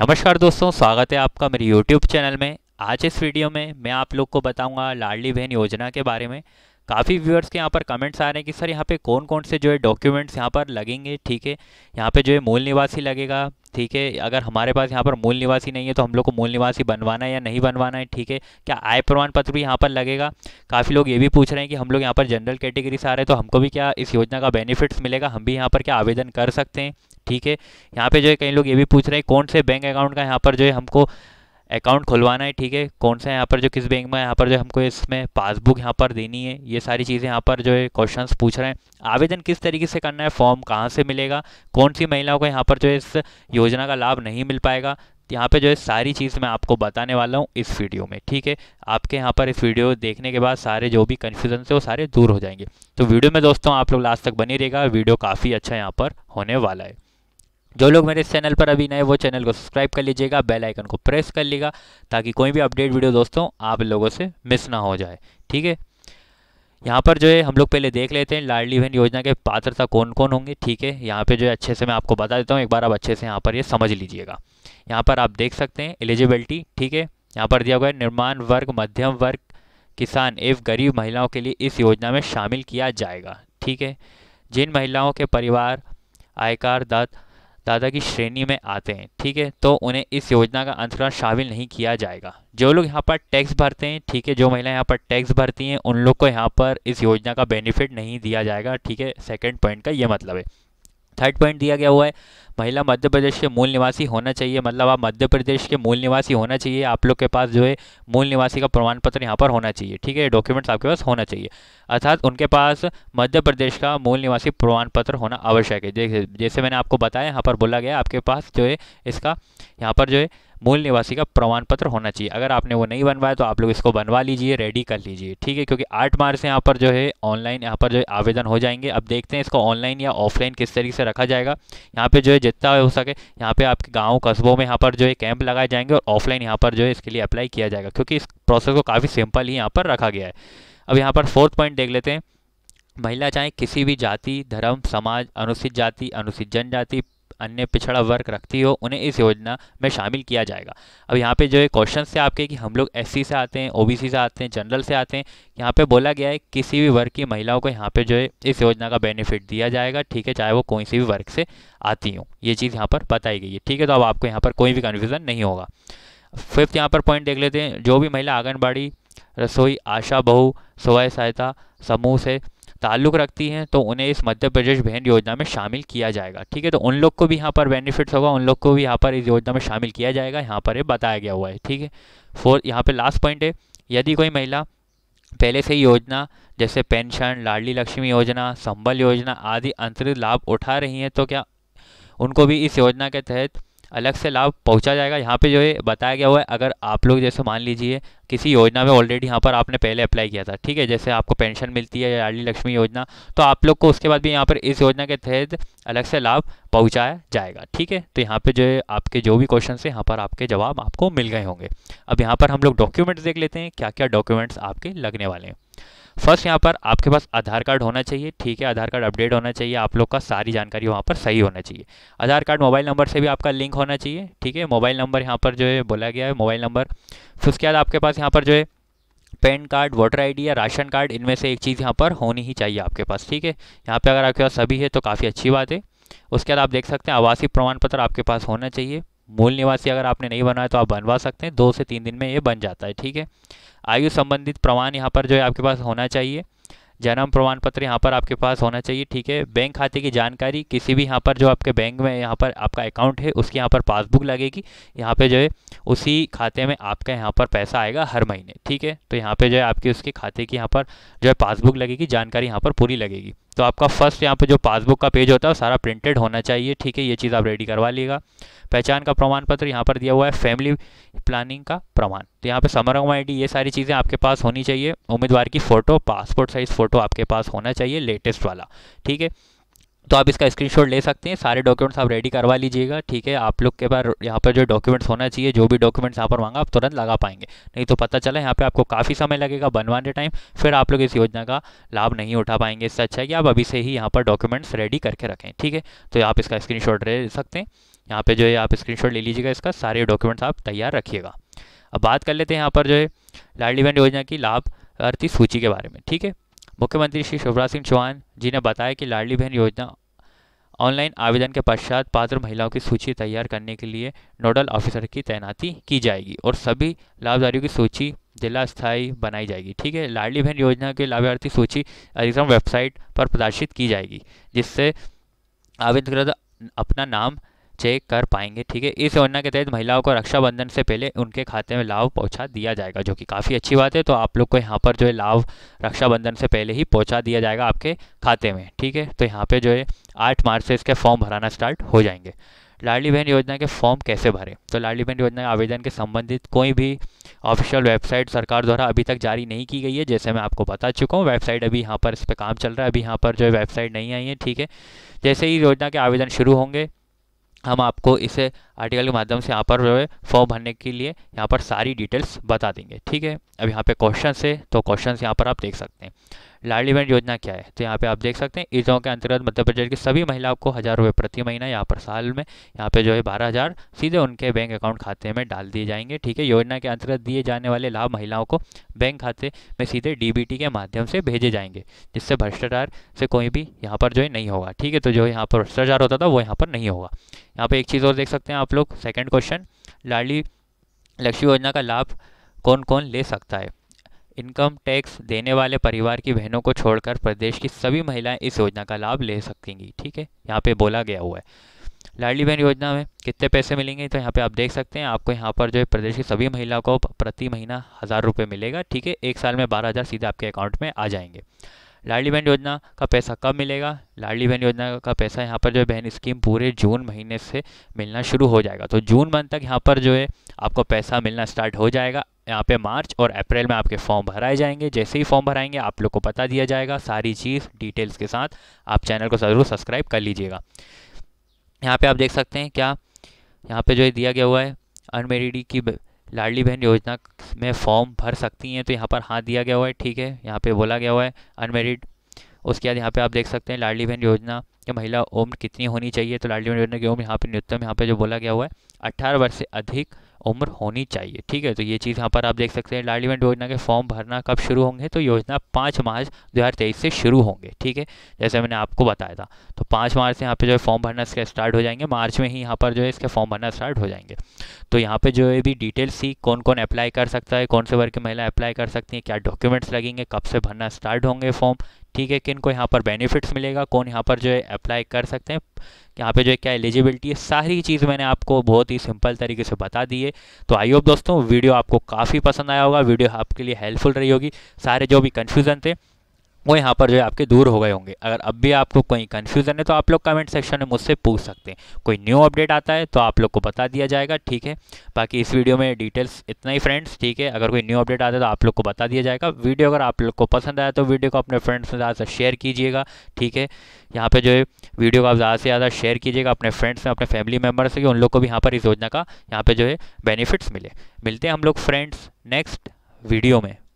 नमस्कार दोस्तों स्वागत है आपका मेरे यूट्यूब चैनल में आज इस वीडियो में मैं आप लोग को बताऊंगा लाडली बहन योजना के बारे में काफ़ी व्यूअर्स के यहाँ पर कमेंट्स आ रहे हैं कि सर यहाँ पे कौन कौन से जो है डॉक्यूमेंट्स यहाँ पर लगेंगे ठीक है यहाँ पे जो है मूल निवासी लगेगा ठीक है अगर हमारे पास यहाँ पर मूल निवासी नहीं है तो हम लोग को मूल निवासी बनवाना है या नहीं बनवाना है ठीक है क्या आय प्रमाण पत्र भी यहाँ पर लगेगा काफ़ी लोग ये भी पूछ रहे हैं कि हम लोग यहाँ पर जनरल कैटेगरी से आ रहे हैं तो हमको भी क्या इस योजना का बेनिफिट्स मिलेगा हम भी यहाँ पर क्या आवेदन कर सकते हैं ठीक है यहाँ पे जो है कई लोग ये भी पूछ रहे हैं कौन से बैंक अकाउंट का यहाँ पर जो है हमको अकाउंट खुलवाना है ठीक है कौन सा यहाँ पर जो किस बैंक में यहाँ पर जो हमको इसमें पासबुक यहाँ पर देनी है ये सारी चीज़ें यहाँ पर जो है क्वेश्चंस पूछ रहे हैं आवेदन किस तरीके से करना है फॉर्म कहाँ से मिलेगा कौन सी महिलाओं को यहाँ पर जो है इस योजना का लाभ नहीं मिल पाएगा यहाँ पे जो है सारी चीज़ मैं आपको बताने वाला हूँ इस वीडियो में ठीक है आपके यहाँ पर इस वीडियो देखने के बाद सारे जो भी कन्फ्यूजन से वो सारे दूर हो जाएंगे तो वीडियो में दोस्तों आप लोग लास्ट तक बनी रहेगा वीडियो काफ़ी अच्छा यहाँ पर होने वाला है जो लोग मेरे चैनल पर अभी नए वो चैनल को सब्सक्राइब कर लीजिएगा बेल आइकन को प्रेस कर लीजिएगा ताकि कोई भी अपडेट वीडियो दोस्तों आप लोगों से मिस ना हो जाए ठीक है यहाँ पर जो है हम लोग पहले देख लेते हैं लाडली बहन योजना के पात्रता कौन कौन होंगे ठीक है यहाँ पे जो है अच्छे से मैं आपको बता देता हूँ एक बार आप अच्छे से यहाँ पर ये यह समझ लीजिएगा यहाँ पर आप देख सकते हैं एलिजिबिलिटी ठीक है यहाँ पर दिया हुआ है निर्माण वर्ग मध्यम वर्ग किसान एवं गरीब महिलाओं के लिए इस योजना में शामिल किया जाएगा ठीक है जिन महिलाओं के परिवार आयकार दात दादा की श्रेणी में आते हैं ठीक है तो उन्हें इस योजना का अंतर्गत शामिल नहीं किया जाएगा जो लोग यहाँ पर टैक्स भरते हैं ठीक है जो महिला यहाँ पर टैक्स भरती हैं उन लोग को यहाँ पर इस योजना का बेनिफिट नहीं दिया जाएगा ठीक है सेकेंड पॉइंट का ये मतलब है थर्ड पॉइंट दिया गया हुआ है महिला मध्य प्रदेश के मूल निवासी होना चाहिए मतलब आप मध्य प्रदेश के मूल निवासी होना चाहिए आप लोग के पास जो है मूल निवासी का प्रमाण पत्र यहाँ पर होना चाहिए ठीक है डॉक्यूमेंट्स आपके पास होना चाहिए अर्थात उनके पास मध्य प्रदेश का मूल निवासी प्रमाण पत्र होना आवश्यक है जैसे मैंने आपको बताया यहाँ पर बोला गया आपके पास जो है इसका यहाँ पर जो है मूल निवासी का प्रमाण पत्र होना चाहिए अगर आपने वो नहीं बनवाया तो आप लोग इसको बनवा लीजिए रेडी कर लीजिए ठीक है क्योंकि आठ मार्च से यहाँ पर जो है ऑनलाइन यहाँ पर जो है आवेदन हो जाएंगे अब देखते हैं इसको ऑनलाइन या ऑफलाइन किस तरीके से रखा जाएगा यहाँ पर जो है जितना हो सके यहाँ पर आपके गाँव कस्बों में यहाँ पर जो है कैंप लगाए जाएंगे और ऑफलाइन यहाँ पर जो है इसके लिए अप्लाई किया जाएगा क्योंकि इस प्रोसेस को काफ़ी सिंपल ही यहाँ पर रखा गया है अब यहाँ पर फोर्थ पॉइंट देख लेते हैं महिला चाहे किसी भी जाति धर्म समाज अनुसूचित जाति अनुसूचित जनजाति अन्य पिछड़ा वर्ग रखती हो उन्हें इस योजना में शामिल किया जाएगा अब यहाँ पे जो है क्वेश्चन थे आपके कि हम लोग एस से आते हैं ओ से आते हैं जनरल से आते हैं यहाँ पर बोला गया है किसी भी वर्ग की महिलाओं को यहाँ पर जो है इस योजना का बेनिफिट दिया जाएगा ठीक है चाहे वो कोई सी भी वर्ग से आती हूँ ये चीज़ यहाँ पर बताई गई है ठीक है तो अब आपको यहाँ पर कोई भी कन्फ्यूज़न नहीं होगा फिफ्थ यहाँ पर पॉइंट देख लेते हैं जो भी महिला आंगनबाड़ी रसोई आशा बहू स्वय सहायता समूह से ताल्लुक रखती हैं तो उन्हें इस मध्य प्रदेश बहन योजना में शामिल किया जाएगा ठीक है तो उन लोग को भी यहाँ पर बेनिफिट्स होगा उन लोग को भी यहाँ पर इस योजना में शामिल किया जाएगा यहाँ पर ये बताया गया हुआ है ठीक है फोर यहाँ पर लास्ट पॉइंट है यदि कोई महिला पहले से ही योजना जैसे पेंशन लाडली लक्ष्मी योजना संबल योजना आदि अंतरित लाभ उठा रही हैं तो क्या उनको भी इस योजना के तहत अलग से लाभ पहुंचा जाएगा यहाँ पे जो है बताया गया हुआ है अगर आप लोग जैसे मान लीजिए किसी योजना में ऑलरेडी यहाँ पर आपने पहले अप्लाई किया था ठीक है जैसे आपको पेंशन मिलती है या लाडली लक्ष्मी योजना तो आप लोग को उसके बाद भी यहाँ पर इस योजना के तहत अलग से लाभ पहुँचाया जाएगा ठीक है तो यहाँ पर जो है आपके जो भी क्वेश्चन है यहाँ पर आपके जवाब आपको मिल गए होंगे अब यहाँ पर हम लोग डॉक्यूमेंट्स देख लेते हैं क्या क्या डॉक्यूमेंट्स आपके लगने वाले हैं फर्स्ट यहाँ पर आपके पास आधार कार्ड होना चाहिए ठीक है आधार कार्ड अपडेट होना चाहिए आप लोग का सारी जानकारी वहाँ पर सही होना चाहिए आधार कार्ड मोबाइल नंबर से भी आपका लिंक होना चाहिए ठीक है मोबाइल नंबर यहाँ पर जो है बोला गया है मोबाइल नंबर फिर उसके बाद आपके पास यहाँ पर जो है पैन कार्ड वोटर आईडी या राशन कार्ड इनमें से एक चीज़ यहाँ पर होनी ही चाहिए आपके पास ठीक है यहाँ पर अगर आपके पास सभी है तो काफ़ी अच्छी बात है उसके बाद आप देख सकते हैं आवासीय प्रमाण पत्र आपके पास होना चाहिए मूल निवासी अगर आपने नहीं बनवाया तो आप बनवा सकते हैं दो से तीन दिन में ये बन जाता है ठीक है आयु संबंधित प्रमाण यहाँ पर जो है आपके पास होना चाहिए जन्म प्रमाण पत्र यहाँ पर आपके पास होना चाहिए ठीक है बैंक खाते की जानकारी किसी भी यहाँ पर जो आपके बैंक में यहाँ पर आपका अकाउंट है उसकी यहाँ पर पासबुक लगेगी यहाँ पे जो है उसी खाते में आपका यहाँ पर पैसा आएगा हर महीने ठीक है तो यहाँ पे जो है आपकी उसके खाते की यहाँ पर जो है पासबुक लगेगी जानकारी यहाँ पर पूरी लगेगी तो आपका फर्स्ट यहाँ पे जो पासबुक का पेज होता है वो सारा प्रिंटेड होना चाहिए ठीक है ये चीज़ आप रेडी करवा लीजिएगा पहचान का प्रमाण पत्र यहाँ पर दिया हुआ है फैमिली प्लानिंग का प्रमाण तो यहाँ पे समारोह आई ये सारी चीज़ें आपके पास होनी चाहिए उम्मीदवार की फ़ोटो पासपोर्ट साइज़ फ़ोटो आपके पास होना चाहिए लेटेस्ट वाला ठीक है तो आप इसका स्क्रीनशॉट ले सकते हैं सारे डॉक्यूमेंट्स आप रेडी करवा लीजिएगा ठीक है आप लोग के पास यहाँ पर जो डॉक्यूमेंट्स होना चाहिए जो भी डॉक्यूमेंट्स यहाँ पर मांगा आप तुरंत लगा पाएंगे नहीं तो पता चला यहाँ पे आपको काफ़ी समय लगेगा बनवाने टाइम फिर आप लोग इस योजना का लाभ नहीं उठा पाएंगे इससे अच्छा है कि आप अभी से ही यहाँ पर डॉक्यूमेंट्स रेडी करके रखें ठीक है तो आप इसका स्क्रीन ले सकते हैं यहाँ पर जो है आप स्क्रीन ले लीजिएगा इसका सारे डॉक्यूमेंट्स आप तैयार रखिएगा अब बात कर लेते हैं यहाँ पर जो है लाडली बहन योजना की लाभार्थी सूची के बारे में ठीक है मुख्यमंत्री श्री शिवराज सिंह चौहान जी ने बताया कि लाडली बहन योजना ऑनलाइन आवेदन के पश्चात पात्र महिलाओं की सूची तैयार करने के लिए नोडल ऑफिसर की तैनाती की जाएगी और सभी लाभदारियों की सूची जिला स्थायी बनाई जाएगी ठीक है लाडली बहन योजना के लाभार्थी सूची अधिकतम वेबसाइट पर प्रदर्शित की जाएगी जिससे आवेदन अपना नाम चेक कर पाएंगे ठीक है इस योजना के तहत महिलाओं को रक्षाबंधन से पहले उनके खाते में लाभ पहुंचा दिया जाएगा जो कि काफ़ी अच्छी बात है तो आप लोग को यहाँ पर जो है लाभ रक्षाबंधन से पहले ही पहुँचा दिया जाएगा आपके खाते में ठीक है तो यहाँ पर जो है आठ मार्च से इसके फॉर्म भराना स्टार्ट हो जाएंगे लाडली बहन योजना के फॉर्म कैसे भरें तो लाडली बहन योजना के आवेदन के संबंधित कोई भी ऑफिशियल वेबसाइट सरकार द्वारा अभी तक जारी नहीं की गई है जैसे मैं आपको बता चुका हूँ वेबसाइट अभी यहाँ पर इस पर काम चल रहा है अभी यहाँ पर जो है वेबसाइट नहीं आई है ठीक है जैसे ही योजना के आवेदन शुरू होंगे हम आपको इसे आर्टिकल के माध्यम से यहाँ पर जो है फॉर्म भरने के लिए यहाँ पर सारी डिटेल्स बता देंगे ठीक है अब यहाँ पे क्वेश्चन है तो क्वेश्चन यहाँ पर आप देख सकते हैं लाडली बहन योजना क्या है तो यहाँ पे आप देख सकते हैं योजनाओं के अंतर्गत मध्य प्रदेश की सभी महिलाओं को हज़ार रुपये प्रति महीना यहाँ पर साल में यहाँ पे जो है बारह हज़ार सीधे उनके बैंक अकाउंट खाते में डाल दिए जाएंगे ठीक है योजना के अंतर्गत दिए जाने वाले लाभ महिलाओं को बैंक खाते में सीधे डी के माध्यम से भेजे जाएंगे जिससे भ्रष्टाचार से कोई भी यहाँ पर जो है नहीं होगा ठीक है तो जो यहाँ पर भ्रष्टाचार होता था वो यहाँ पर नहीं होगा यहाँ पर एक चीज़ और देख सकते हैं आप लोग सेकेंड क्वेश्चन लाडली लक्ष्मी योजना का लाभ कौन कौन ले सकता है इनकम टैक्स देने वाले परिवार की बहनों को छोड़कर प्रदेश की सभी महिलाएं इस योजना का लाभ ले सकेंगी ठीक है यहाँ पे बोला गया हुआ है लाडली बहन योजना में कितने पैसे मिलेंगे तो यहाँ पे आप देख सकते हैं आपको यहाँ पर जो है प्रदेश की सभी महिला को प्रति महीना हज़ार रुपये मिलेगा ठीक है एक साल में बारह हज़ार सीधे आपके अकाउंट में आ जाएंगे लाडली बहन योजना का पैसा कब मिलेगा लाडली बहन योजना का पैसा यहाँ पर जो है बहन स्कीम पूरे जून महीने से मिलना शुरू हो जाएगा तो जून मंथ तक यहाँ पर जो है आपको पैसा मिलना स्टार्ट हो जाएगा यहाँ पे मार्च और अप्रैल में आपके फॉर्म भराए जाएंगे जैसे ही फॉर्म भराएंगे आप लोग को पता दिया जाएगा सारी चीज़ डिटेल्स के साथ आप चैनल को ज़रूर सब्सक्राइब कर लीजिएगा यहाँ पे आप देख सकते हैं क्या यहाँ पे जो है दिया गया हुआ है अनमेरिडी की लाडली बहन योजना में फॉर्म भर सकती हैं तो यहाँ पर हाँ दिया गया हुआ है ठीक है यहाँ पर बोला गया हुआ है अनमेरिड उसके बाद यहाँ पर आप देख सकते हैं लाडली बहन योजना की महिला उम्र कितनी होनी चाहिए तो लाडली बहन योजना की उम्र यहाँ पर न्यूनतम यहाँ पर जो बोला गया हुआ है अट्ठारह वर्ष से अधिक उम्र होनी चाहिए ठीक है तो ये चीज़ यहाँ पर आप देख सकते हैं लाडलीमेंट योजना के फॉर्म भरना कब शुरू होंगे तो योजना पाँच मार्च तेईस से शुरू होंगे ठीक है जैसे मैंने आपको बताया था तो पाँच मार्च से यहाँ पे जो है फॉर्म भरना इसके स्टार्ट हो जाएंगे मार्च में ही यहाँ पर जो है इसके फॉर्म भरना स्टार्ट हो जाएंगे तो यहाँ पर जो है भी डिटेल्स थी कौन कौन अप्लाई कर सकता है कौन से वर्ग की महिला अप्लाई कर सकती हैं क्या डॉक्यूमेंट्स लगेंगे कब से भरना स्टार्ट होंगे फॉर्म ठीक है किन को यहाँ पर बेनिफिट्स मिलेगा कौन यहाँ पर जो है अप्लाई कर सकते हैं यहाँ पे जो है क्या एलिजिबिलिटी है सारी चीज़ मैंने आपको बहुत ही सिंपल तरीके से बता दी है तो आई होप दोस्तों वीडियो आपको काफ़ी पसंद आया होगा वीडियो आपके लिए हेल्पफुल रही होगी सारे जो भी कन्फ्यूज़न थे वो यहाँ पर जो है आपके दूर हो गए होंगे अगर अब भी आपको कोई कन्फ्यूज़न है तो आप लोग कमेंट सेक्शन में मुझसे पूछ सकते हैं कोई न्यू अपडेट आता है तो आप लोग को बता दिया जाएगा ठीक है बाकी इस वीडियो में डिटेल्स इतना ही फ्रेंड्स ठीक है अगर कोई न्यू अपडेट आता है तो आप लोग को बता दिया जाएगा वीडियो अगर आप लोग को पसंद आया तो वीडियो को अपने फ्रेंड्स में ज़्यादा से शेयर कीजिएगा ठीक है यहाँ पर जो है वीडियो को आप ज़्यादा से ज़्यादा शेयर कीजिएगा अपने फ्रेंड्स में अपने फैमिली मेम्बर्स से उन लोग को भी यहाँ पर इस योजना का यहाँ पर जो है बेनिफिट्स मिले मिलते हैं हम लोग फ्रेंड्स नेक्स्ट वीडियो में